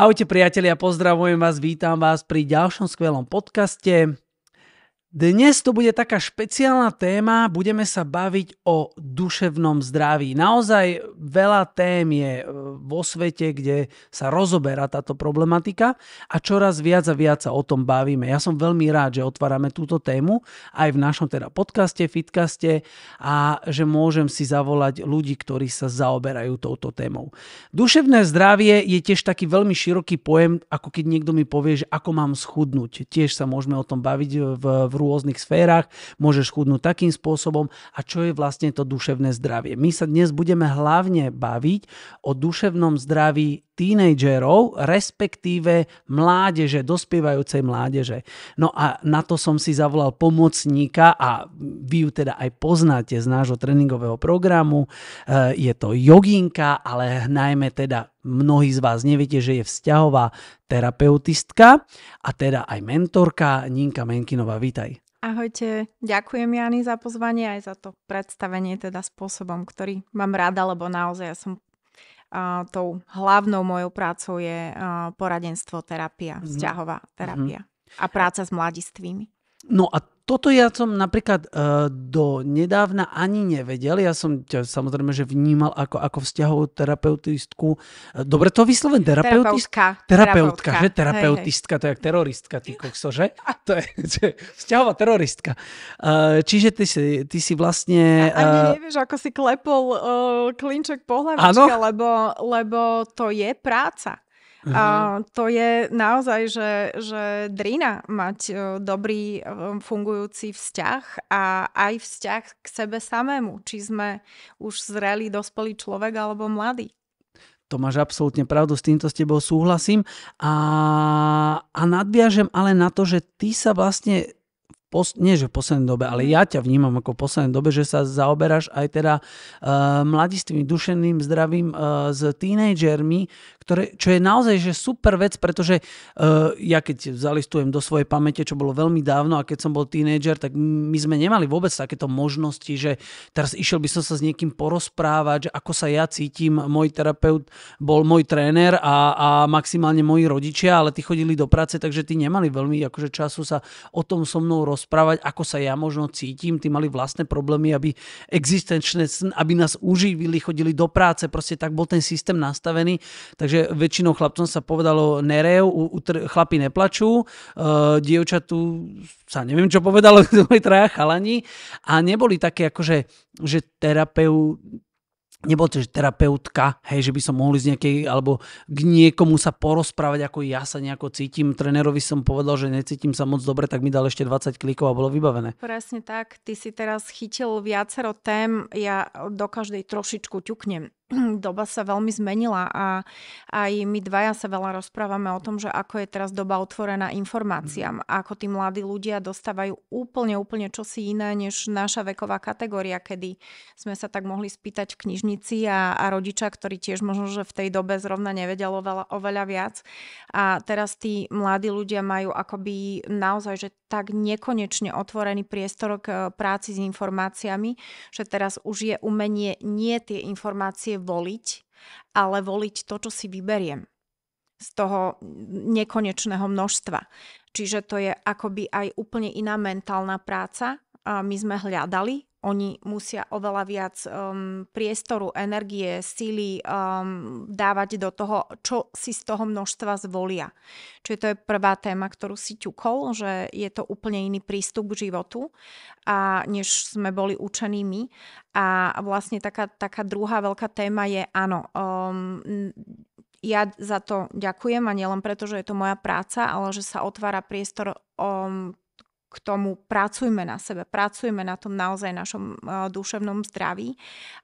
Ahojte priatelia, pozdravujem vás, vítam vás pri ďalšom skvelom podcaste. Dnes to bude taká špeciálna téma, budeme sa baviť o duševnom zdraví. Naozaj veľa tém je e, vo svete, kde sa rozoberá táto problematika a čoraz viac a viac sa o tom bavíme. Ja som veľmi rád, že otvárame túto tému aj v našom teda podcaste, fitcaste a že môžem si zavolať ľudí, ktorí sa zaoberajú touto témou. Duševné zdravie je tiež taký veľmi široký pojem, ako keď niekto mi povie, že ako mám schudnúť. Tiež sa môžeme o tom baviť v, v rôznych sférach, môžeš chudnúť takým spôsobom a čo je vlastne to duševné zdravie. My sa dnes budeme hlavne baviť o duševnom zdraví tínejdžerov, respektíve mládeže, dospievajúcej mládeže. No a na to som si zavolal pomocníka a vy ju teda aj poznáte z nášho tréningového programu. E, je to joginka, ale najmä teda mnohí z vás neviete, že je vzťahová terapeutistka a teda aj mentorka Ninka Menkinová. Vítaj. Ahojte, ďakujem Jani za pozvanie aj za to predstavenie teda spôsobom, ktorý mám rada, lebo naozaj ja som uh, tou hlavnou mojou prácou je uh, poradenstvo, terapia, mhm. vzťahová terapia mm-hmm. a práca s mladistvými. No a toto ja som napríklad uh, do nedávna ani nevedel. Ja som ťa samozrejme, že vnímal ako, ako vzťahovú terapeutistku. E, dobre to vysloven, terapeutistka. terapeutka. Terapeutka, že? Terapeutistka, hej, hej. to je jak teroristka, ty kokso, že? To je že? vzťahová teroristka. Uh, čiže ty si, ty si vlastne... Uh, a ani nevieš, ako si klepol uh, klinček po hlavičke, lebo, lebo to je práca. Uh-huh. A mhm. to je naozaj, že, že drina mať e, dobrý e, fungujúci vzťah a aj vzťah k sebe samému, či sme už zrelý, dospelý človek alebo mladý. To máš absolútne pravdu, s týmto s tebou súhlasím. A, a nadviažem ale na to, že ty sa vlastne pos- nie že v poslednej dobe, ale mhm. ja ťa vnímam ako v poslednej dobe, že sa zaoberáš aj teda uh, mladistvým dušeným, zdravým uh, s tínejdžermi, ktoré, čo je naozaj že super vec, pretože uh, ja keď zalistujem do svojej pamäte, čo bolo veľmi dávno a keď som bol tínedžer, tak my sme nemali vôbec takéto možnosti, že teraz išiel by som sa s niekým porozprávať, že ako sa ja cítim, môj terapeut bol môj tréner a, a maximálne moji rodičia, ale tí chodili do práce, takže tí nemali veľmi akože času sa o tom so mnou rozprávať, ako sa ja možno cítim, tí mali vlastné problémy, aby existenčné, aby nás uživili, chodili do práce, proste tak bol ten systém nastavený, takže takže väčšinou chlapcom sa povedalo nerev, utr- chlapi neplačú, uh, e, dievčatu sa neviem, čo povedalo, boli traja chalani a neboli také akože, že terapeut, nebol to, že terapeutka, hej, že by som mohol ísť nejakej, alebo k niekomu sa porozprávať, ako ja sa nejako cítim. Trenerovi som povedal, že necítim sa moc dobre, tak mi dal ešte 20 klikov a bolo vybavené. Presne tak, ty si teraz chytil viacero tém, ja do každej trošičku ťuknem. doba sa veľmi zmenila a aj my dvaja sa veľa rozprávame o tom, že ako je teraz doba otvorená informáciám, mm-hmm. ako tí mladí ľudia dostávajú úplne, úplne čosi iné než naša veková kategória, kedy sme sa tak mohli spýtať v knižnici a, a rodiča, ktorý tiež možno, že v tej dobe zrovna nevedel oveľa, oveľa viac. A teraz tí mladí ľudia majú akoby naozaj, že tak nekonečne otvorený priestor k eh, práci s informáciami, že teraz už je umenie nie tie informácie voliť, ale voliť to, čo si vyberiem z toho nekonečného množstva. Čiže to je akoby aj úplne iná mentálna práca. my sme hľadali oni musia oveľa viac um, priestoru, energie, síly um, dávať do toho, čo si z toho množstva zvolia. Čiže to je prvá téma, ktorú si ťukol, že je to úplne iný prístup k životu, a než sme boli učení my. A vlastne taká, taká druhá veľká téma je, áno, um, ja za to ďakujem a nielen preto, že je to moja práca, ale že sa otvára priestor um, k tomu pracujme na sebe, pracujme na tom naozaj našom uh, duševnom zdraví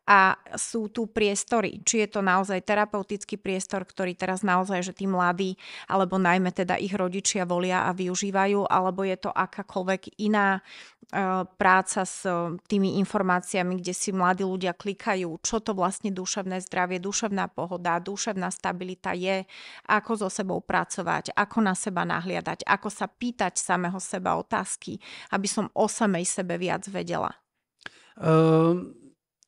a sú tu priestory, či je to naozaj terapeutický priestor, ktorý teraz naozaj, že tí mladí, alebo najmä teda ich rodičia volia a využívajú, alebo je to akákoľvek iná uh, práca s uh, tými informáciami, kde si mladí ľudia klikajú, čo to vlastne duševné zdravie, duševná pohoda, duševná stabilita je, ako so sebou pracovať, ako na seba nahliadať, ako sa pýtať samého seba otázky, lásky, aby som o samej sebe viac vedela. Um...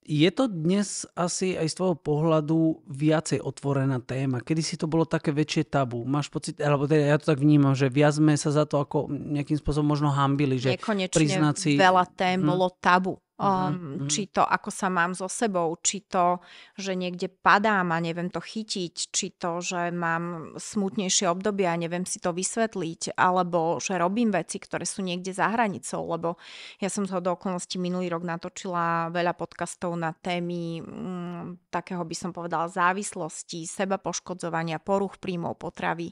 Je to dnes asi aj z tvojho pohľadu viacej otvorená téma. Kedy si to bolo také väčšie tabu. Máš pocit, alebo teda ja to tak vnímam, že viac sme sa za to ako nejakým spôsobom možno hambili. Že Nekonečne priznať si... veľa tém hm. bolo tabu. Um, mm-hmm. Či to, ako sa mám so sebou, či to, že niekde padám a neviem to chytiť, či to, že mám smutnejšie obdobie a neviem si to vysvetliť, alebo že robím veci, ktoré sú niekde za hranicou, lebo ja som z hodou okolností minulý rok natočila veľa podcastov na témy mm, takého by som povedala závislosti, seba poškodzovania, poruch príjmov potravy,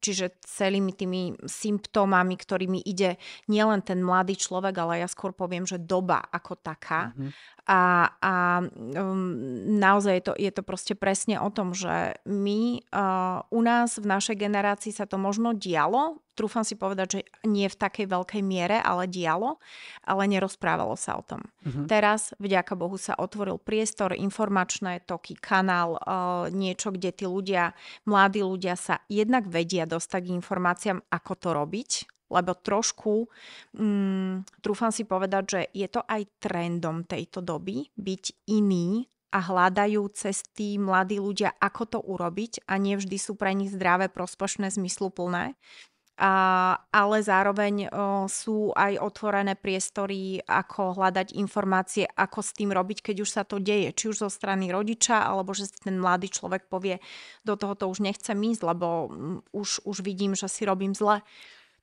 Čiže celými tými symptómami, ktorými ide nielen ten mladý človek, ale ja skôr poviem, že doba ako taká, mm-hmm. A, a um, naozaj je to, je to proste presne o tom, že my uh, u nás v našej generácii sa to možno dialo, trúfam si povedať, že nie v takej veľkej miere, ale dialo, ale nerozprávalo sa o tom. Uh-huh. Teraz, vďaka Bohu, sa otvoril priestor, informačné toky, kanál, uh, niečo, kde tí ľudia, mladí ľudia sa jednak vedia dostať k informáciám, ako to robiť, lebo trošku, mm, trúfam si povedať, že je to aj trendom tejto doby byť iný a hľadajú cesty mladí ľudia, ako to urobiť a nie vždy sú pre nich zdravé, prospešné, zmysluplné. A, ale zároveň o, sú aj otvorené priestory, ako hľadať informácie, ako s tým robiť, keď už sa to deje, či už zo strany rodiča, alebo že si ten mladý človek povie, do toho to už nechcem ísť, lebo mm, už, už vidím, že si robím zle.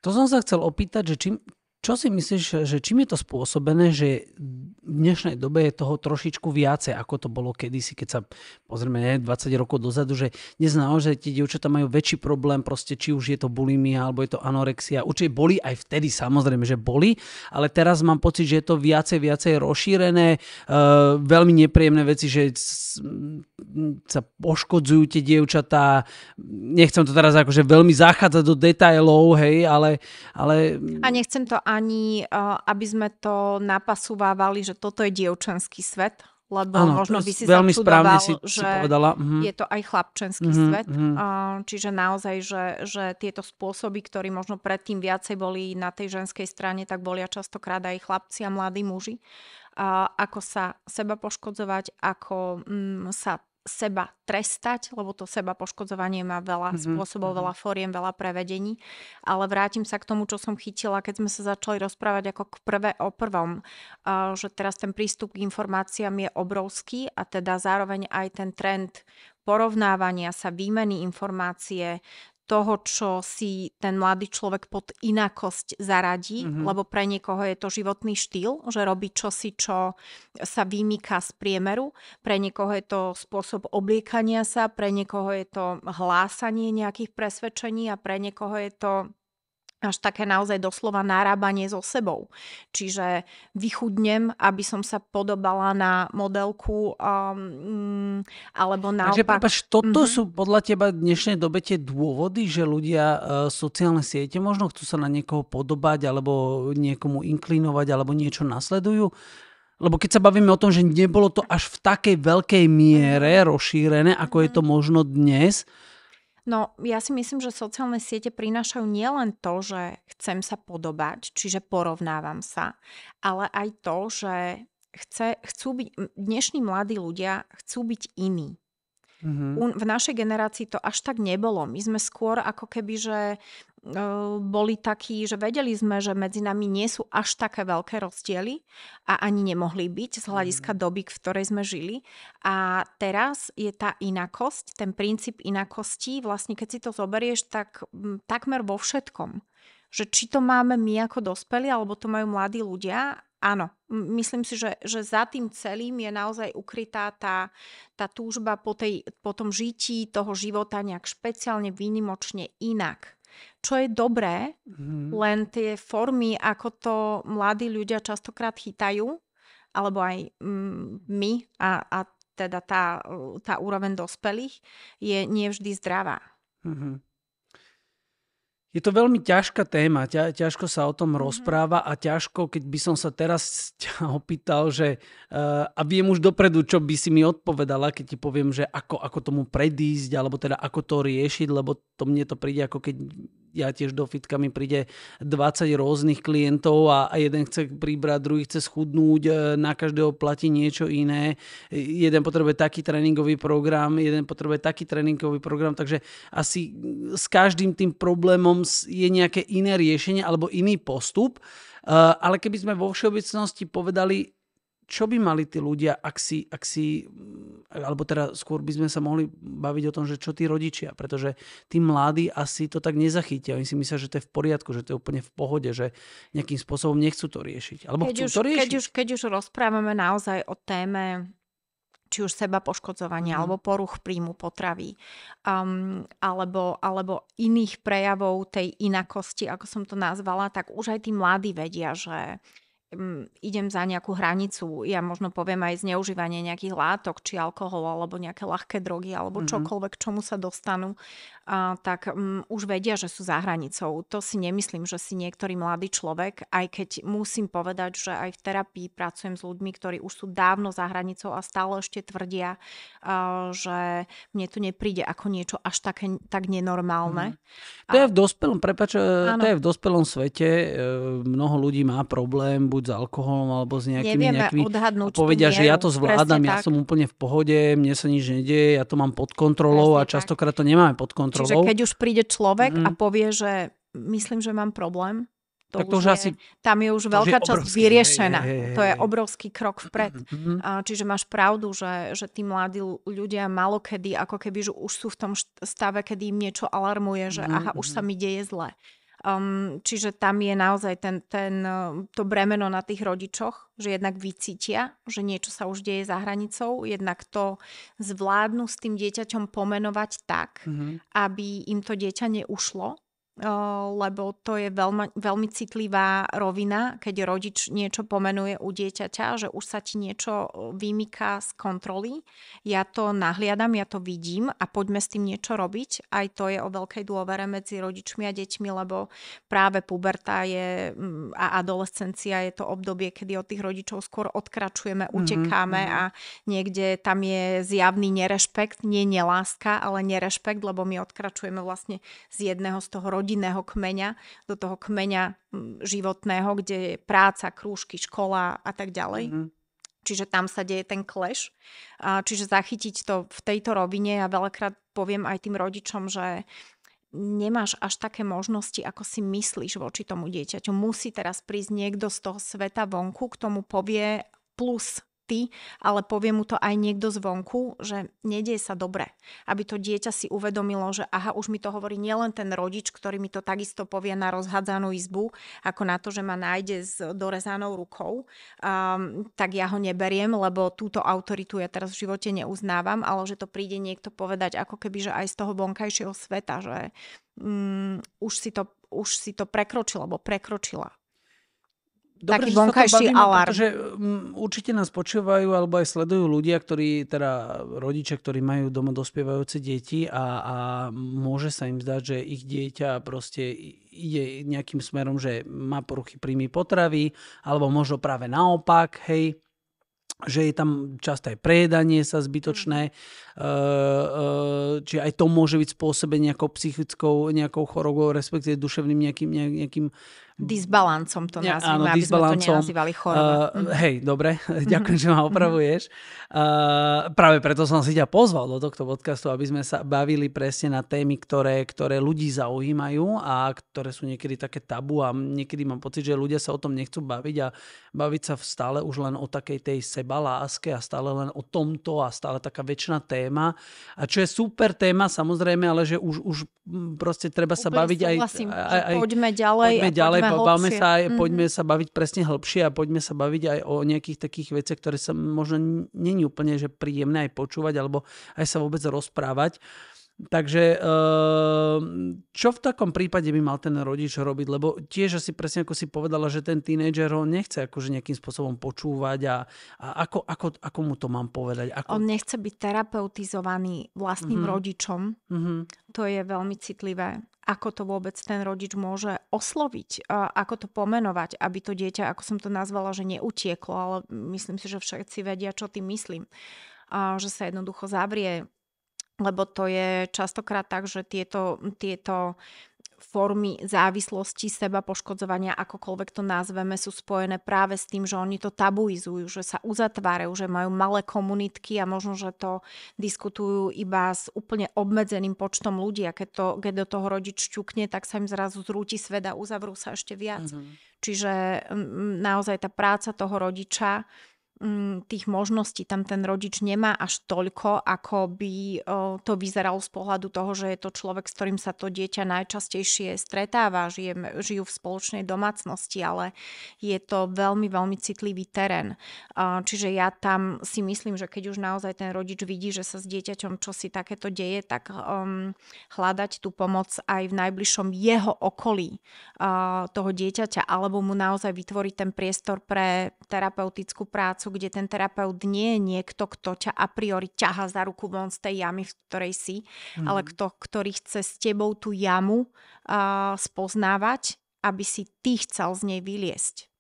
To som sa chcel opýtať, že čím, čo si myslíš, že čím je to spôsobené, že v dnešnej dobe je toho trošičku viacej, ako to bolo kedysi, keď sa pozrieme 20 rokov dozadu, že dnes naozaj tie dievčatá majú väčší problém, proste, či už je to bulimia alebo je to anorexia. Určite boli aj vtedy, samozrejme, že boli, ale teraz mám pocit, že je to viacej, viacej rozšírené, e, veľmi nepríjemné veci, že sa poškodzujú tie dievčatá. Nechcem to teraz akože veľmi zachádzať do detailov, hej, ale... ale... A nechcem to ani, eh, aby sme to napasovávali, že toto je dievčenský svet, lebo ano, možno by si veľmi správne si, že si povedala. Uh-huh. je to aj chlapčenský uh-huh, svet. Mm-hmm. Čiže naozaj, že, že tieto spôsoby, ktorí možno predtým viacej boli na tej ženskej strane, tak bolia častokrát aj chlapci a mladí muži. Eh, ako sa seba poškodzovať, ako mm, sa seba trestať, lebo to seba poškodzovanie má veľa mm-hmm. spôsobov, mm-hmm. veľa fóriem, veľa prevedení, ale vrátim sa k tomu, čo som chytila, keď sme sa začali rozprávať ako k prvé o prvom, že teraz ten prístup k informáciám je obrovský a teda zároveň aj ten trend porovnávania sa, výmeny informácie, toho, čo si ten mladý človek pod inakosť zaradí, mm-hmm. lebo pre niekoho je to životný štýl, že robí čosi, čo sa vymýka z priemeru, pre niekoho je to spôsob obliekania sa, pre niekoho je to hlásanie nejakých presvedčení a pre niekoho je to až také naozaj doslova narábanie so sebou. Čiže vychudnem, aby som sa podobala na modelku um, alebo na. Takže prepáč, toto mm-hmm. sú podľa teba dnešnej dobe tie dôvody, že ľudia uh, sociálne siete možno chcú sa na niekoho podobať alebo niekomu inklinovať alebo niečo nasledujú? Lebo keď sa bavíme o tom, že nebolo to až v takej veľkej miere mhm. rozšírené, ako je mhm. to možno dnes, No, ja si myslím, že sociálne siete prinášajú nielen to, že chcem sa podobať, čiže porovnávam sa, ale aj to, že chce, chcú byť, dnešní mladí ľudia chcú byť iní. Mm-hmm. V našej generácii to až tak nebolo. My sme skôr ako keby, že boli takí, že vedeli sme, že medzi nami nie sú až také veľké rozdiely a ani nemohli byť z hľadiska mm. doby, v ktorej sme žili. A teraz je tá inakosť, ten princíp inakosti, vlastne keď si to zoberieš, tak takmer vo všetkom. Že či to máme my ako dospelí, alebo to majú mladí ľudia, áno, myslím si, že, že za tým celým je naozaj ukrytá tá, tá túžba po, tej, po tom žití toho života nejak špeciálne, výnimočne inak čo je dobré, mm-hmm. len tie formy, ako to mladí ľudia častokrát chytajú, alebo aj mm, my a, a teda tá, tá úroveň dospelých, je nevždy zdravá. Mm-hmm je to veľmi ťažká téma, ťa, ťažko sa o tom mm-hmm. rozpráva a ťažko, keď by som sa teraz ťa opýtal, že uh, a viem už dopredu, čo by si mi odpovedala, keď ti poviem, že ako, ako tomu predísť, alebo teda ako to riešiť, lebo to mne to príde ako keď ja tiež do fitka mi príde 20 rôznych klientov a, jeden chce pribrať, druhý chce schudnúť, e, na každého platí niečo iné. E, jeden potrebuje taký tréningový program, jeden potrebuje taký tréningový program, takže asi s každým tým problémom je nejaké iné riešenie alebo iný postup. E, ale keby sme vo všeobecnosti povedali, čo by mali tí ľudia, ak si, ak si, alebo teda skôr by sme sa mohli baviť o tom, že čo tí rodičia, pretože tí mladí asi to tak nezachytia. Oni si myslia, že to je v poriadku, že to je úplne v pohode, že nejakým spôsobom nechcú to riešiť. Alebo keď chcú už, to riešiť. Keď už, keď už rozprávame naozaj o téme či už seba poškodzovania mm. alebo poruch príjmu potravy um, alebo, alebo iných prejavov tej inakosti, ako som to nazvala, tak už aj tí mladí vedia, že um, idem za nejakú hranicu, ja možno poviem aj zneužívanie nejakých látok, či alkohol, alebo nejaké ľahké drogy, alebo mm-hmm. čokoľvek, čomu sa dostanú, a, tak um, už vedia, že sú za hranicou. To si nemyslím, že si niektorý mladý človek, aj keď musím povedať, že aj v terapii pracujem s ľuďmi, ktorí už sú dávno za hranicou a stále ešte tvrdia, a, že mne to nepríde ako niečo až také, tak nenormálne. Mm. To a... je v dospelom, prepáč, e, to je v dospelom svete, e, mnoho ľudí má problém buď buď s alkoholom alebo s nejakými... Nevieme nejakými, odhadnúť a povedia, mieru, že ja to zvládam, ja tak. som úplne v pohode, mne sa nič nedieje, ja to mám pod kontrolou presne a častokrát tak. to nemáme pod kontrolou. Čiže keď už príde človek mm. a povie, že myslím, že mám problém, to tak to už je, asi, tam je už veľká je časť obrovský, vyriešená. je, je, je. To je obrovský krok vpred. Mm-hmm. Čiže máš pravdu, že, že tí mladí ľudia malokedy, ako keby že už sú v tom stave, kedy im niečo alarmuje, že mm-hmm. aha, už sa mm. mi deje zle. Um, čiže tam je naozaj ten, ten, eh, to bremeno na tých rodičoch, že jednak vycítia, že niečo sa už deje za hranicou, jednak to zvládnu s tým dieťaťom pomenovať tak, mm-hmm. aby im to dieťa neušlo, lebo to je veľmi, veľmi citlivá rovina, keď rodič niečo pomenuje u dieťaťa, že už sa ti niečo vymýka z kontroly. Ja to nahliadam, ja to vidím a poďme s tým niečo robiť. Aj to je o veľkej dôvere medzi rodičmi a deťmi, lebo práve puberta je mm, a adolescencia je to obdobie, kedy od tých rodičov skôr odkračujeme, mhm, utekáme mm-hmm. a niekde tam je zjavný nerešpekt, nie neláska, ale nerešpekt, lebo my odkračujeme vlastne z jedného z toho rodičov rodinného kmeňa do toho kmeňa mm, životného, kde je práca, krúžky, škola a tak ďalej. Mm-hmm. Čiže tam sa deje ten kleš. Čiže zachytiť to v tejto rovine ja veľakrát poviem aj tým rodičom, že nemáš až také možnosti, ako si myslíš voči tomu dieťaťu. Musí teraz prísť niekto z toho sveta vonku, k tomu povie plus ty, ale povie mu to aj niekto zvonku, že nedieje sa dobre. Aby to dieťa si uvedomilo, že aha, už mi to hovorí nielen ten rodič, ktorý mi to takisto povie na rozhádzanú izbu, ako na to, že ma nájde s dorezanou rukou, um, tak ja ho neberiem, lebo túto autoritu ja teraz v živote neuznávam, ale že to príde niekto povedať ako keby, že aj z toho vonkajšieho sveta, že um, už, si to, už si to prekročil, alebo prekročila Dobre, taký že vonkajší alarm. Pretože mm, určite nás počúvajú alebo aj sledujú ľudia, ktorí, teda rodičia, ktorí majú doma dospievajúce deti a, a môže sa im zdať, že ich dieťa proste ide nejakým smerom, že má poruchy príjmy potravy alebo možno práve naopak, hej, že je tam často aj prejedanie sa zbytočné, mhm. e, e, či aj to môže byť spôsobené nejakou psychickou, nejakou chorobou, respektíve duševným nejakým, nejakým Hm. Disbalancom to ja, áno, aby sme to nenazývali chorobou. Uh, eh, mm. Hm. Hej, dobre, hm. ďakujem, že ma opravuješ. Uh, práve preto som si ťa pozval do tohto podcastu, aby sme sa bavili presne na témy, ktoré, ktoré ľudí zaujímajú a ktoré sú niekedy také tabu a niekedy mám pocit, že ľudia sa o tom nechcú baviť a baviť sa stále už len o takej tej sebaláske a stále len o tomto a stále taká väčšina téma. A čo je super téma, samozrejme, ale že už, už proste treba sa Úplne baviť aj, aj, aj... Poďme ďalej. Poďme ďalej, bavme sa aj, mm-hmm. poďme mhm. sa baviť presne hĺbšie a poďme sa baviť aj o nejakých takých veciach, ktoré sa možno není úplne že príjemné aj počúvať alebo aj sa vôbec rozprávať. Uh, Takže eh, čo v takom prípade by mal ten rodič robiť? Lebo tiež asi presne ako si povedala, že ten tínedžer ho nechce akože nejakým spôsobom počúvať a, a ako, ako, ako mu to mám povedať? Ako... On nechce byť terapeutizovaný vlastným mm-hmm. rodičom. Mm-hmm. To je veľmi citlivé ako to vôbec ten rodič môže osloviť, eh, ako to pomenovať, aby to dieťa, ako som to nazvala, že neutieklo, ale myslím si, že všetci vedia, čo tým myslím. Že sa jednoducho zavrie lebo to je častokrát tak, že tieto, tieto formy závislosti, seba poškodzovania, akokoľvek to nazveme, sú spojené práve s tým, že oni to tabuizujú, že sa uzatvárajú, že majú malé komunitky a možno, že to diskutujú iba s úplne obmedzeným počtom ľudí a keď, to, keď do toho rodič čukne, tak sa im zrazu zrúti sveda, uzavrú sa ešte viac. Mm-hmm. Čiže mm, mm, naozaj tá práca toho rodiča Mm, tých možností tam ten rodič nemá až toľko, ako by to vyzeralo z pohľadu toho, že je to človek, s ktorým sa to dieťa najčastejšie stretáva, žije, žijú v spoločnej domácnosti, ale je to veľmi, veľmi citlivý terén. Čiže ja tam si myslím, že keď už naozaj ten rodič vidí, že sa s dieťaťom čosi takéto deje, tak um, hľadať tú pomoc aj v najbližšom jeho okolí uh, toho dieťaťa, alebo mu naozaj vytvoriť ten priestor pre terapeutickú prácu, kde ten terapeut nie je niekto, kto ťa a priori ťaha za ruku von z tej jamy, v ktorej si, mm. ale mhm. kto, ktorý chce s tebou tú jamu uh, spoznávať, aby si ty chcel z nej vyliesť.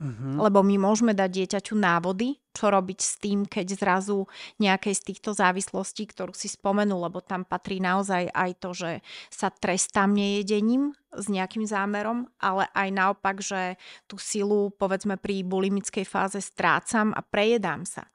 Mm-hmm. Lebo my môžeme dať dieťaťu návody, čo robiť s tým, keď zrazu nejakej z týchto závislostí, ktorú si spomenul, lebo tam patrí naozaj aj to, že sa trestám nejedením s nejakým zámerom, ale aj naopak, že tú silu, povedzme, pri bulimickej fáze strácam a prejedám sa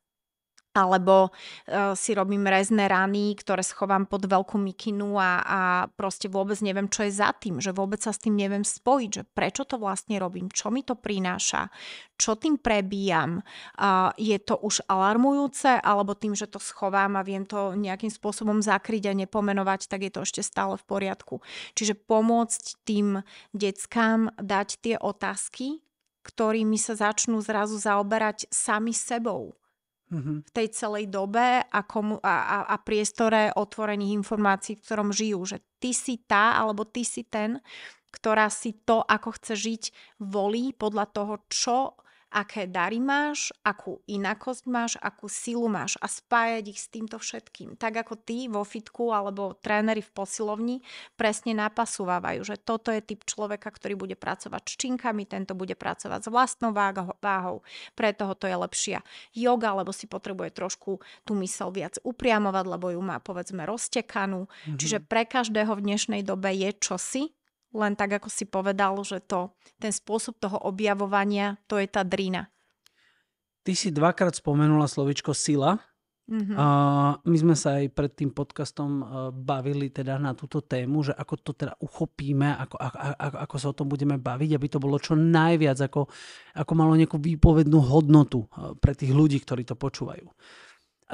alebo uh, si robím rezné rany, ktoré schovám pod veľkú mikinu a, a proste vôbec neviem, čo je za tým, že vôbec sa s tým neviem spojiť, že prečo to vlastne robím, čo mi to prináša, čo tým prebíjam. Uh, je to už alarmujúce, alebo tým, že to schovám a viem to nejakým spôsobom zakryť a nepomenovať, tak je to ešte stále v poriadku. Čiže pomôcť tým deckám dať tie otázky, ktorými sa začnú zrazu zaoberať sami sebou Mm-hmm. v tej celej dobe a, komu, a, a, a priestore otvorených informácií, v ktorom žijú. Že ty si tá alebo ty si ten, ktorá si to, ako chce žiť, volí podľa toho, čo aké dary máš, akú inakosť máš, akú silu máš a spájať ich s týmto všetkým. Tak ako ty vo fitku alebo tréneri v posilovni presne napasúvajú, že toto je typ človeka, ktorý bude pracovať s činkami, tento bude pracovať s vlastnou váhou, pre toho to je lepšia yoga, lebo si potrebuje trošku tú mysel viac upriamovať, lebo ju má povedzme roztekanú. Mm-hmm. Čiže pre každého v dnešnej dobe je čosi, len tak, ako si povedal, že to, ten spôsob toho objavovania, to je tá drina. Ty si dvakrát spomenula slovičko sila. Mm-hmm. A my sme sa aj pred tým podcastom e, bavili teda na túto tému, že ako to teda uchopíme, ako, ako, ako, ako sa o tom budeme baviť, aby to bolo čo najviac, ako, ako malo nejakú výpovednú hodnotu e, pre tých ľudí, ktorí to počúvajú.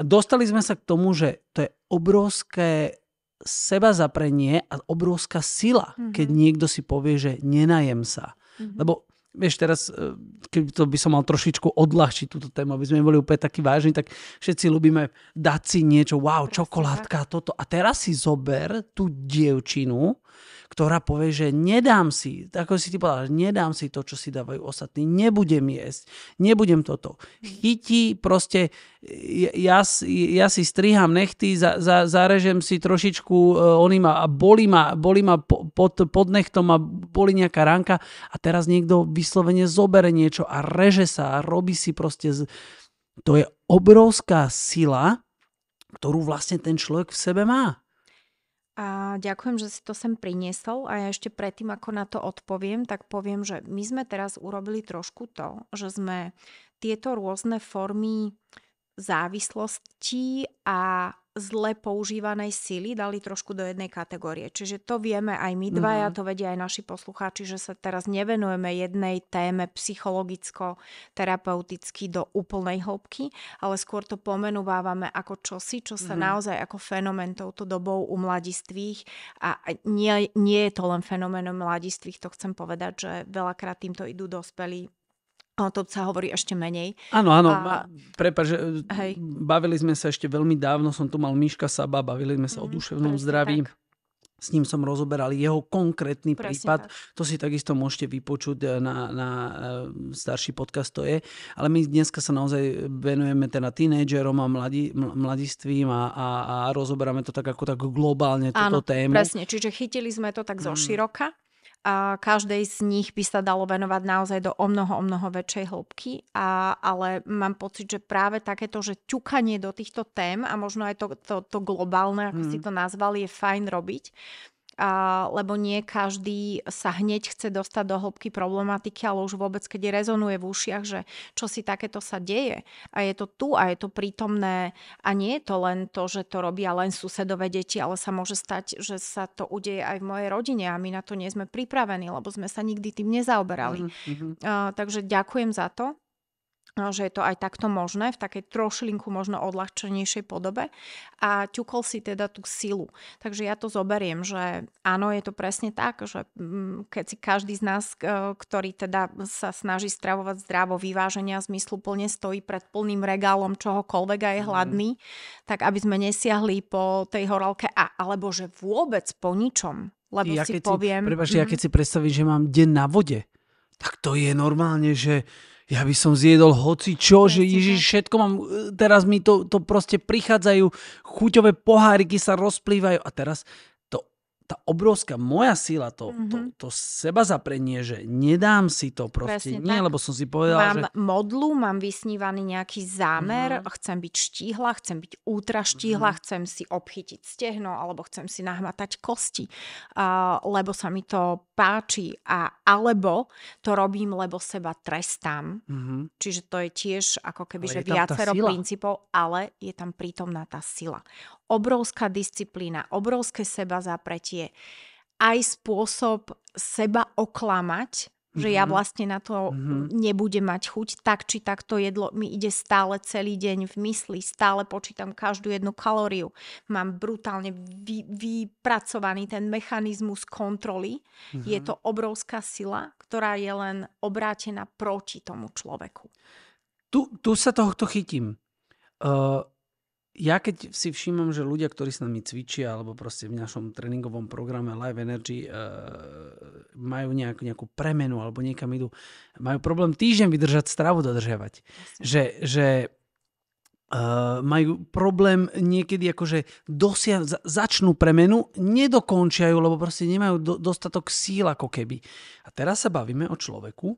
A dostali sme sa k tomu, že to je obrovské seba zaprenie a obrovská sila, mm-hmm. keď mhm. niekto si povie, že nenajem sa. Mm-hmm. Lebo vieš teraz, e, keby to by som mal trošičku odľahčiť túto tému, aby sme boli úplne takí vážni, tak všetci ľubíme dať si niečo, wow, čokoládka, toto. A teraz si zober tú dievčinu, ktorá povie, že nedám si, ako si ty povedal, nedám si to, čo si dávajú ostatní, nebudem jesť, nebudem toto. Chytí proste, ja, ja si striham nechty, za, za, zarežem si trošičku uh, ma, a boli ma, boli ma pod, pod nechtom a boli nejaká ranka a teraz niekto vyslovene zobere niečo a reže sa a robí si proste... Z... To je obrovská sila, ktorú vlastne ten človek v sebe má a ďakujem, že si to sem priniesol a ja ešte predtým, ako na to odpoviem, tak poviem, že my sme teraz urobili trošku to, že sme tieto rôzne formy závislosti a zle používanej sily dali trošku do jednej kategórie. Čiže to vieme aj my dvaja, mm-hmm. to vedia aj naši poslucháči, že sa teraz nevenujeme jednej téme psychologicko-terapeuticky do úplnej hĺbky, ale skôr to pomenúvávame ako čosi, čo sa mm-hmm. naozaj ako fenomén touto dobou u mladistvých a nie, nie je to len fenomén mladistvých, to chcem povedať, že veľakrát týmto idú dospelí O tom sa hovorí ešte menej. Áno, áno. A... Prepač, hej. bavili sme sa ešte veľmi dávno, som tu mal Miška Saba, bavili sme sa mm, o mhm, duševnom zdraví. Tak. S ním som rozoberal jeho konkrétny Presne prípad. Tak. To si takisto môžete vypočuť e, na, na e, starší podcast, to je. Ale my dneska sa naozaj venujeme teda tínedžerom a mladí, mladistvím a, a, a rozoberáme to tak ako tak globálne, túto tému. Presne, čiže chytili sme to tak zo mm. široka a každej z nich by sa dalo venovať naozaj do o mnoho, o mnoho väčšej hĺbky, a, ale mám pocit, že práve takéto, že ťukanie do týchto tém a možno aj to, to, to globálne, ako mm. si mhm. to nazvali, je fajn robiť, a, lebo nie každý sa hneď chce dostať do hĺbky problematiky, ale už vôbec, keď rezonuje v ušiach, že čo si takéto sa deje a je to tu a je to prítomné a nie je to len to, že to robia len susedové deti, ale sa môže stať, že sa to udeje aj v mojej rodine a my na to nie sme pripravení, lebo sme sa nikdy tým nezaoberali. Mm-hmm. A, takže ďakujem za to. No, že je to aj takto možné, v takej trošilinku možno odľahčenejšej podobe a ťukol si teda tú silu. Takže ja to zoberiem, že áno, je to presne tak, že mm, keď si každý z nás, ktorý teda sa snaží stravovať zdravo, vyváženia zmyslu plne stojí pred plným regálom čohokoľvek a je mhm. hladný, mm. tak aby sme nesiahli po tej horálke A, alebo že vôbec po ničom. Lebo ja si poviem... Prebaž, mm. ja mhm. keď si predstavím, že mám deň na vode, tak to je normálne, že ja by som zjedol hoci čo, že Ježiš, všetko mám, e, teraz mi to, to proste prichádzajú, chuťové poháriky sa rozplývajú a teraz tá obrovská moja sila, to, mm-hmm. to, mhm. to seba zaprenie, že nedám si to proste. Presne nie, tak. lebo som si povedala, mám že... Mám modlu, mám vysnívaný nejaký zámer, mm-hmm. chcem byť štíhla, chcem byť útra štíhla, mm-hmm. chcem si obchytiť stehno alebo chcem si nahmatať kosti, uh, lebo sa mi to páči a alebo to robím, lebo seba trestám. Mm-hmm. Čiže to je tiež ako keby, ale že viacero princípov, ale je tam prítomná tá sila. Obrovská disciplína, obrovské seba zapretie šťastie. aj spôsob seba oklamať, že mm-hmm. ja mhm. vlastne na to mm-hmm. nebudem mať chuť, tak či tak to jedlo mi ide stále celý deň v mysli, stále počítam každú jednu kalóriu, mám brutálne vy, vypracovaný ten mechanizmus kontroly, mm-hmm. je mhm. to obrovská sila, ktorá je len obrátená proti tomu človeku. Tu, tu sa tohto chytím. Uh, ja keď si všímam, že ľudia, ktorí s nami cvičia alebo proste v našom tréningovom programe Live Energy e, majú nejak, nejakú premenu alebo niekam idú, majú problém týždeň vydržať stravu dodržiavať. Jasne. Že, že e, majú problém niekedy akože dosia, začnú premenu, nedokončia ju, lebo proste nemajú do, dostatok síl ako keby. A teraz sa bavíme o človeku,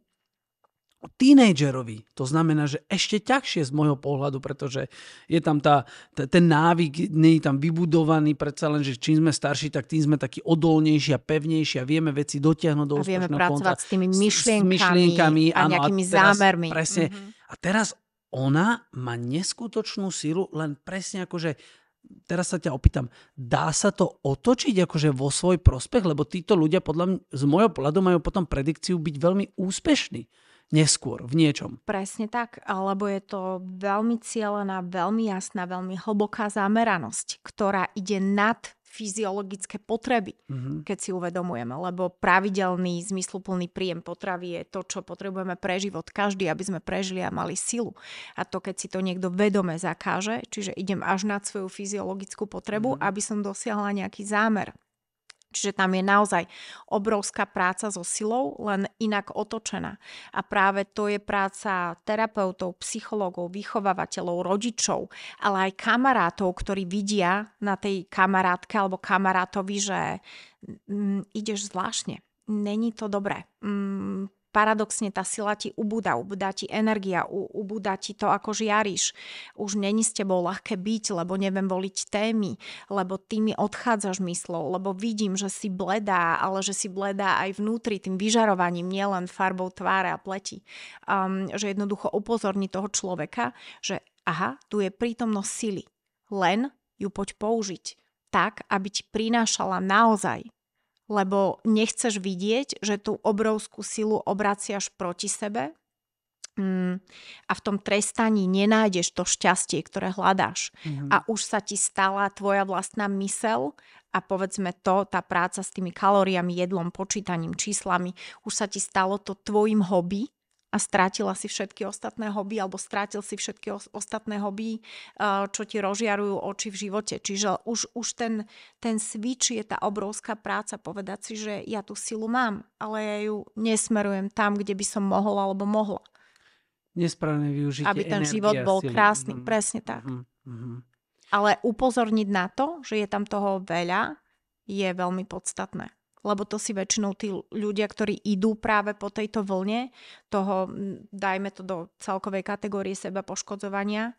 tínejdžerovi. To znamená, že ešte ťažšie z môjho pohľadu, pretože je tam tá, t- ten návyk, nie je tam vybudovaný, predsa len, že čím sme starší, tak tým sme takí odolnejší a pevnejší a vieme veci dotiahnuť do a vieme pracovať s tými myšlienkami, s, s myšlienkami a áno, nejakými a teraz, zámermi. Presne. Mm-hmm. A teraz ona má neskutočnú silu, len presne akože teraz sa ťa opýtam, dá sa to otočiť akože vo svoj prospech? Lebo títo ľudia podľa mňa, z môjho pohľadu majú potom predikciu byť veľmi úspešní neskôr v niečom. Presne tak, alebo je to veľmi cieľená, veľmi jasná, veľmi hlboká zameranosť, ktorá ide nad fyziologické potreby, mm-hmm. keď si uvedomujeme, lebo pravidelný, zmysluplný príjem potravy je to, čo potrebujeme pre život každý, aby sme prežili a mali silu. A to, keď si to niekto vedome zakáže, čiže idem až nad svoju fyziologickú potrebu, mm-hmm. aby som dosiahla nejaký zámer. Čiže tam je naozaj obrovská práca so silou, len inak otočená. A práve to je práca terapeutov, psychológov, vychovávateľov, rodičov, ale aj kamarátov, ktorí vidia na tej kamarátke alebo kamarátovi, že mm, ideš zvláštne. Není to dobré. Mm, paradoxne tá sila ti ubúda, ubúda ti energia, u, ubúda ti to, ako žiariš. Už není s tebou ľahké byť, lebo neviem voliť témy, lebo ty mi odchádzaš myslou, lebo vidím, že si bledá, ale že si bledá aj vnútri tým vyžarovaním, nielen farbou tváre a pleti. Um, že jednoducho upozorní toho človeka, že aha, tu je prítomnosť sily. Len ju poď použiť tak, aby ti prinášala naozaj lebo nechceš vidieť, že tú obrovskú silu obraciaš proti sebe mm, a v tom trestaní nenájdeš to šťastie, ktoré hľadáš. Mm-hmm. A už sa ti stala tvoja vlastná mysel a povedzme to, tá práca s tými kalóriami, jedlom, počítaním, číslami, už sa ti stalo to tvojim hobby a strátila si všetky ostatné hobby alebo strátil si všetky os- ostatné hobby, uh, čo ti rozžiarujú oči v živote. Čiže už, už ten, ten switch je tá obrovská práca povedať si, že ja tú silu mám, ale ja ju nesmerujem tam, kde by som mohol alebo mohla. Nesprávne využitie Aby ten život bol sily. krásny, mm-hmm. presne tak. Mm-hmm. Ale upozorniť na to, že je tam toho veľa, je veľmi podstatné lebo to si väčšinou tí ľudia, ktorí idú práve po tejto vlne toho, dajme to do celkovej kategórie seba poškodzovania,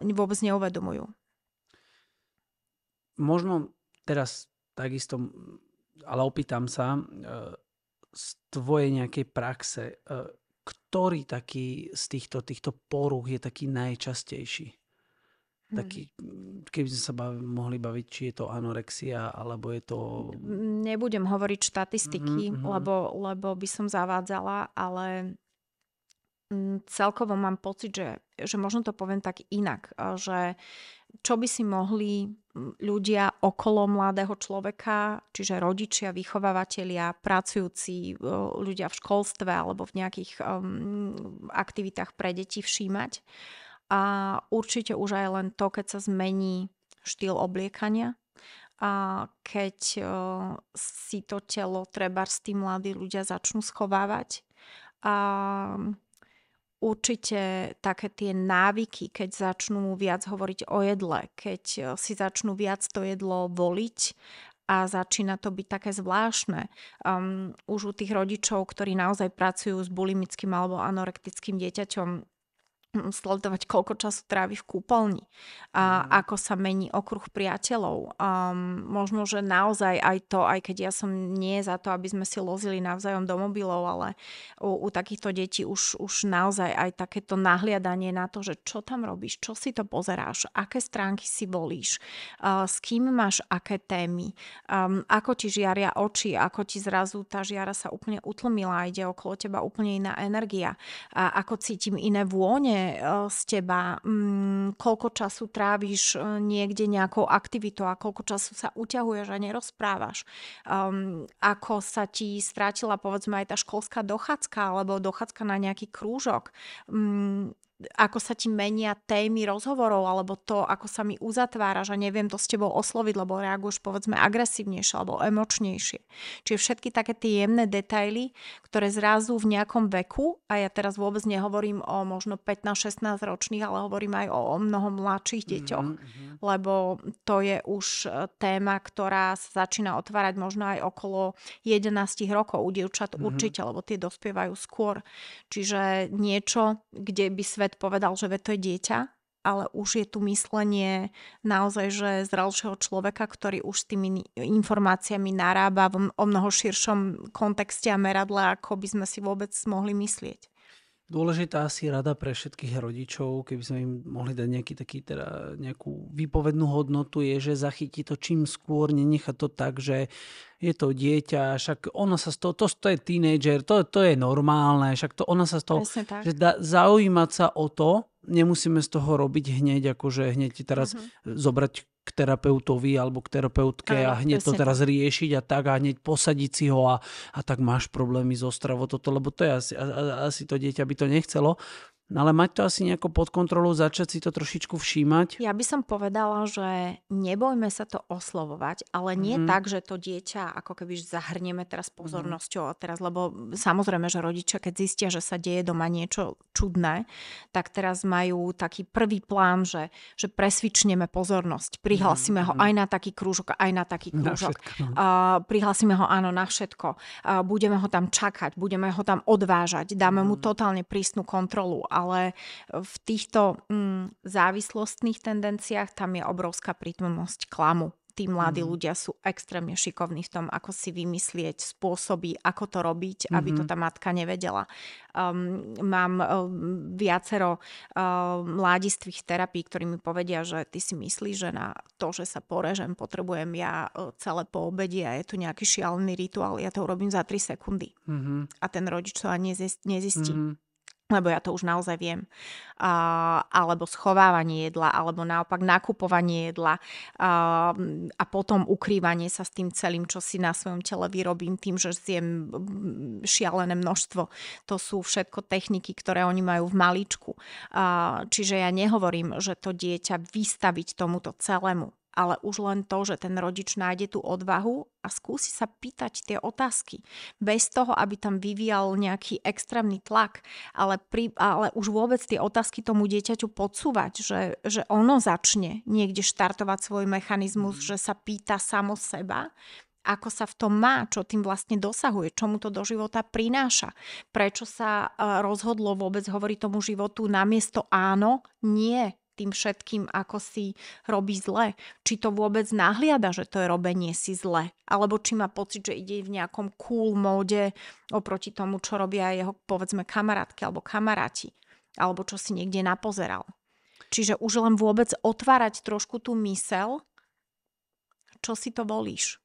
vôbec neuvedomujú. Možno teraz takisto, ale opýtam sa, e, z tvojej nejakej praxe, e, ktorý taký z týchto, týchto poruch je taký najčastejší? Taký, mhm. keby sme sa bav, mohli baviť, či je to anorexia, alebo je to... Nebudem hovoriť štatistiky, mm-hmm. lebo, lebo by som zavádzala, ale celkovo mám pocit, že, že možno to poviem tak inak, e, že čo by si mohli ľudia okolo mladého človeka, čiže rodičia, vychovávateľia, pracujúci e, ľudia v školstve alebo v nejakých um, aktivitách pre deti všímať a určite už aj len to, keď sa zmení štýl obliekania, a keď uh, si to telo treba s tým mladí ľudia začnú schovávať. A určite také tie návyky, keď začnú viac hovoriť o jedle, keď e, si začnú viac to jedlo voliť a začína to byť také zvláštne. Um, už u tých rodičov, ktorí naozaj pracujú s bulimickým alebo anorektickým dieťaťom, sledovať, koľko času trávi v kúpeľni, a mhm. ako sa mení okruh priateľov. Um, možno, že naozaj aj to, aj keď ja som nie za to, aby sme si lozili navzájom do mobilov, ale u, u takýchto detí už, už naozaj aj takéto nahliadanie na to, že čo tam robíš, čo si to pozeráš, aké stránky si volíš, uh, s kým máš aké témy, um, ako ti žiaria oči, ako ti zrazu tá žiara sa úplne utlmila, ide okolo teba úplne iná energia, a ako cítim iné vône, Eh, z teba, mm, koľko času tráviš eh, niekde nejakou aktivitou a koľko času sa uťahuješ a nerozprávaš. Ehm, ako sa ti strátila povedzme aj tá školská dochádzka alebo dochádzka na nejaký krúžok. Mm, ako sa ti menia témy rozhovorov, alebo to, ako sa mi uzatvára, že neviem to s tebou osloviť, lebo reaguješ povedzme agresívnejšie alebo emočnejšie. Čiže všetky také tie jemné detaily, ktoré zrazu v nejakom veku, a ja teraz vôbec nehovorím o možno 15-16 ročných, ale hovorím aj o, o mnoho mladších mm-hmm, deťoch, mm-hmm. lebo to je už e, téma, ktorá sa začína otvárať možno aj okolo 11 rokov u dievčat mm-hmm. určite, lebo tie dospievajú skôr. Čiže niečo, kde by svet svet povedal, že to je dieťa, ale už je tu myslenie naozaj, že zrelšieho človeka, ktorý už s tými informáciami narába v o mnoho širšom kontexte a meradle, ako by sme si vôbec mohli myslieť. Dôležitá asi rada pre všetkých rodičov, keby sme im mohli dať nejaký taký, teda nejakú výpovednú hodnotu, je, že zachytí to čím skôr, nenecha to tak, že je to dieťa, však ona sa z toho, to, to je tínejdžer, to, to je normálne, však to ona sa z toho, že da, zaujímať sa o to, nemusíme z toho robiť hneď, akože hneď teraz uh-huh. zobrať k terapeutovi alebo k terapeutke Aj, a hneď presne. to teraz riešiť a tak a hneď posadiť si ho a, a tak máš problémy so stravou toto, lebo to je asi, a, a, asi to dieťa by to nechcelo. No ale mať to asi nejako pod kontrolou, začať si to trošičku všímať? Ja by som povedala, že nebojme sa to oslovovať, ale nie mm. tak, že to dieťa ako keby zahrnieme teraz mhm. pozornosťou a teraz, lebo samozrejme, že rodičia, keď zistia, že sa deje doma niečo čudné, tak teraz majú taký prvý plán, že, že presvičneme pozornosť. Mhm, prihlasíme mm. ho mhm. aj na taký krúžok, aj na taký krúžok. Na no. uh, prihlasíme ho áno na všetko. Uh, budeme ho tam čakať, budeme ho tam odvážať, dáme mm. mu totálne prísnu kontrolu ale v týchto mm, závislostných tendenciách tam je obrovská prítomnosť klamu tí mladí mm. ľudia sú extrémne šikovní v tom, ako si vymyslieť spôsoby, ako to robiť, mm-hmm. aby to mm-hmm. tá matka nevedela. Um, mám um, viacero um, mladistvých terapií, ktorí mi povedia, že ty si myslíš, že na to, že sa porežem, potrebujem ja e, celé po obede a je tu nejaký šialený rituál, ja to urobím za 3 sekundy. Mm-hmm. A ten rodič to ani nezistí. Mm-hmm lebo ja to už naozaj viem, uh, alebo schovávanie jedla, alebo naopak nakupovanie jedla uh, a potom ukrývanie sa s tým celým, čo si na svojom tele vyrobím tým, že zjem mm, šialené množstvo. To sú všetko techniky, ktoré oni majú v maličku. Uh, čiže ja nehovorím, že to dieťa vystaviť tomuto celému ale už len to, že ten rodič nájde tú odvahu a skúsi sa pýtať tie otázky. Bez toho, aby tam vyvíjal nejaký extrémny tlak, ale, pri, ale už vôbec tie otázky tomu dieťaťu podsúvať, že, že ono začne niekde štartovať svoj mechanizmus, mhm. že sa pýta samo seba, ako sa v tom má, čo tým vlastne dosahuje, čo mu to do života prináša, prečo sa eh, rozhodlo vôbec hovoriť tomu životu namiesto áno, nie, tým všetkým, ako si robí zle. Či to vôbec nahliada, že to je robenie si zle. Alebo či má pocit, že ide v nejakom cool móde oproti tomu, čo robia jeho, povedzme, kamarátky alebo kamaráti. Alebo čo si niekde napozeral. Čiže už len vôbec otvárať trošku tú mysel, čo si to volíš.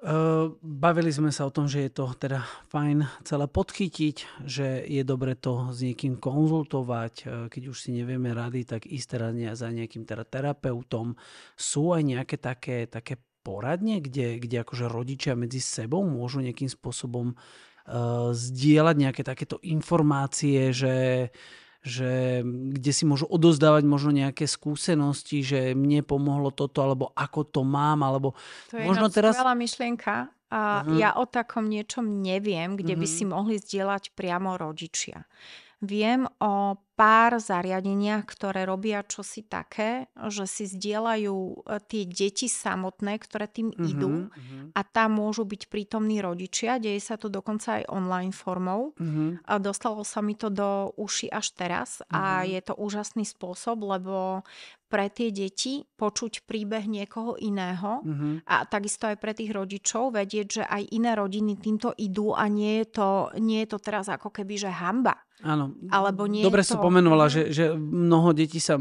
Ehm, bavili sme sa o tom, že je to teda fajn celé podchytiť, že je dobre to s niekým konzultovať, ehm, keď už si nevieme rady, tak ísť teraz za nejakým teda terapeutom. Sú aj nejaké také, také poradne, kde, kde akože rodičia medzi sebou môžu nejakým spôsobom uh, zdieľať nejaké takéto informácie, že uh, že kde si môžu odozdávať možno nejaké skúsenosti, že mne pomohlo toto, alebo ako to mám, alebo to je možno teraz... To myšlienka. A uh-huh. ja o takom niečom neviem, kde uh-huh. by mhm. si mohli zdieľať priamo rodičia. Viem o pár zariadeniach, ktoré robia čosi také, že si zdieľajú e, tie deti samotné, ktoré tým uh-huh, idú uh-huh. a tam môžu byť prítomní rodičia. Deje sa to dokonca aj online formou. Uh-huh. A dostalo sa mi to do uši až teraz uh-huh. a je to úžasný spôsob, lebo pre tie deti počuť príbeh niekoho iného uh-huh. a takisto aj pre tých rodičov vedieť, že aj iné rodiny týmto idú a nie je to, nie je to teraz ako keby, že hamba. Áno. Alebo nie Dobre to... si pomenovala, že, že mnoho detí sa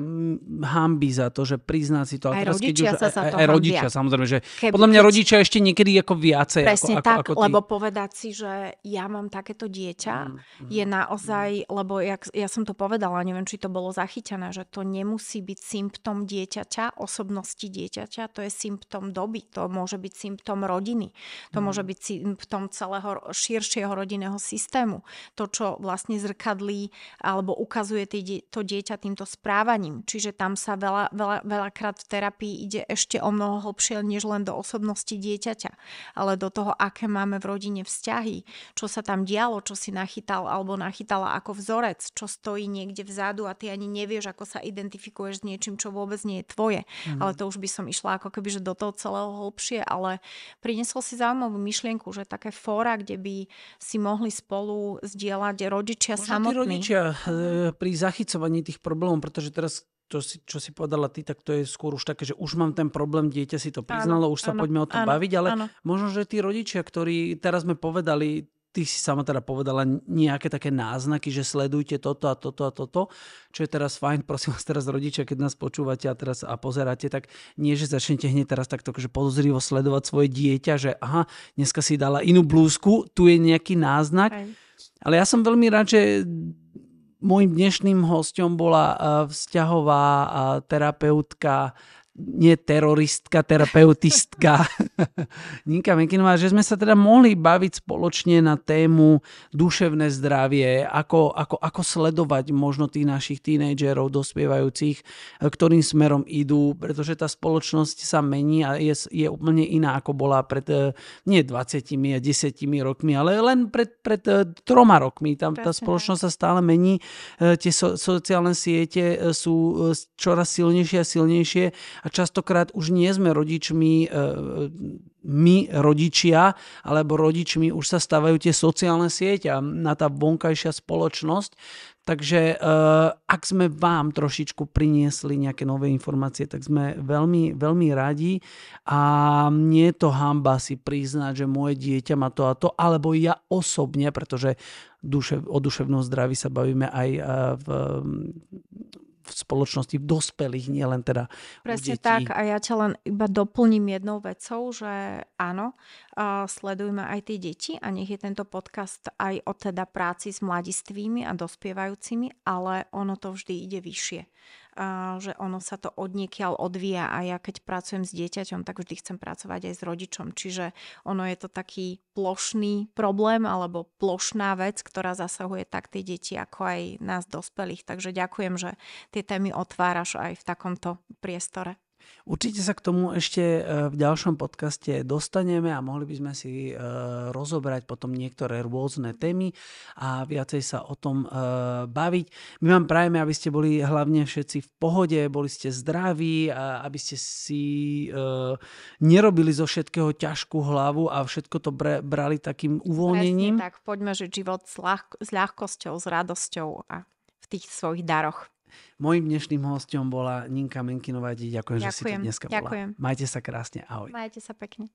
hambí za to, že prizná si to. aj teraz, rodičia keď už, sa sa e, to e, Aj, aj rodičia, samozrejme. Že Keby, podľa mňa keď... rodičia ešte niekedy ako viacej. Presne ako, tak, ako, ako lebo povedať si, že ja mám takéto dieťa, mm, mm. je naozaj, mm. lebo jak, ja som to povedala, neviem, či to bolo zachytené, že to nemusí byť symptom dieťaťa, osobnosti dieťaťa, to je symptom doby, to môže byť symptom rodiny, to mm. môže byť symptom celého širšieho rodinného systému. To, čo vlastne zrká zrkadlí alebo ukazuje to dieťa týmto správaním. Čiže tam sa veľa, veľa, veľakrát v terapii ide ešte o mnoho hlbšie než len do osobnosti dieťaťa, ale do toho, aké máme v rodine vzťahy, čo sa tam dialo, čo si nachytal alebo nachytala ako vzorec, čo stojí niekde vzadu a ty ani nevieš, ako sa identifikuješ s niečím, čo vôbec nie je tvoje. Mhm. Ale to už by som išla ako keby že do toho celého hlbšie, ale priniesol si zaujímavú myšlienku, že také fóra, kde by si mohli spolu zdieľať rodičia samotný. tí rodičia eh, pri zachycovaní tých problémov, pretože teraz to, si, čo si povedala ty, tak to je skôr už také, že už mám ten problém, dieťa si to priznalo, áno, už sa áno, poďme o tom áno, baviť, ale áno. možno, že tí rodičia, ktorí teraz sme povedali, ty si sama teda povedala nejaké také náznaky, že sledujte toto a toto a toto, čo je teraz fajn, prosím vás teraz rodičia, keď nás počúvate a teraz a pozeráte, tak nie, že začnete hneď teraz takto že akože podozrivo sledovať svoje dieťa, že aha, dneska si dala inú blúzku, tu je nejaký náznak. Aj ale ja som veľmi rád, že môjim dnešným hostom bola eh, vzťahová eh, terapeutka nie teroristka, terapeutistka Ninka Mekinová, že sme sa teda mohli baviť spoločne na tému duševné zdravie, ako, ako, ako sledovať možno tých našich tínejdžerov, dospievajúcich, ktorým smerom idú, pretože tá spoločnosť sa mení a je, je úplne iná, ako bola pred eh, nie 20 a 10 rokmi, ale len pred, pred eh, troma rokmi. Tam tá spoločnosť sa stále mení, eh, tie so, sociálne siete sú čoraz silnejšie a silnejšie a častokrát už nie sme rodičmi, e, e, my rodičia, alebo rodičmi už sa stávajú tie sociálne sieť a na tá vonkajšia spoločnosť. Takže e, ak sme vám trošičku priniesli nejaké nové informácie, tak sme veľmi, veľmi radi a nie je to hamba si priznať, že moje dieťa má to a to, alebo ja osobne, pretože duše, o duševnom zdraví sa bavíme aj v, v spoločnosti v dospelých, nielen teda Presne u detí. tak a ja ťa len iba doplním jednou vecou, že áno, uh, sledujme aj tie deti a nech je tento podcast aj o teda práci s mladistvými a dospievajúcimi, ale ono to vždy ide vyššie že ono sa to odniekiaľ odvíja a ja keď pracujem s dieťaťom, tak vždy chcem pracovať aj s rodičom. Čiže ono je to taký plošný problém alebo plošná vec, ktorá zasahuje tak tie deti, ako aj nás dospelých. Takže ďakujem, že tie témy otváraš aj v takomto priestore. Určite sa k tomu ešte e, v ďalšom podcaste dostaneme a mohli by sme si e, rozobrať potom niektoré rôzne témy a viacej sa o tom e, baviť. My vám prajeme, aby ste boli hlavne všetci v pohode, boli ste zdraví, a aby ste si nerobili zo všetkého ťažkú hlavu a všetko to brali takým uvoľnením. Presne tak, poďme žiť život s, ľahko, s ľahkosťou, s radosťou a v tých svojich daroch. Mojím dnešným hostom bola Ninka Menkinová. Ďakujem, ďakujem, že si tu dneska ďakujem. Majte sa krásne. Ahoj. Majte sa pekne.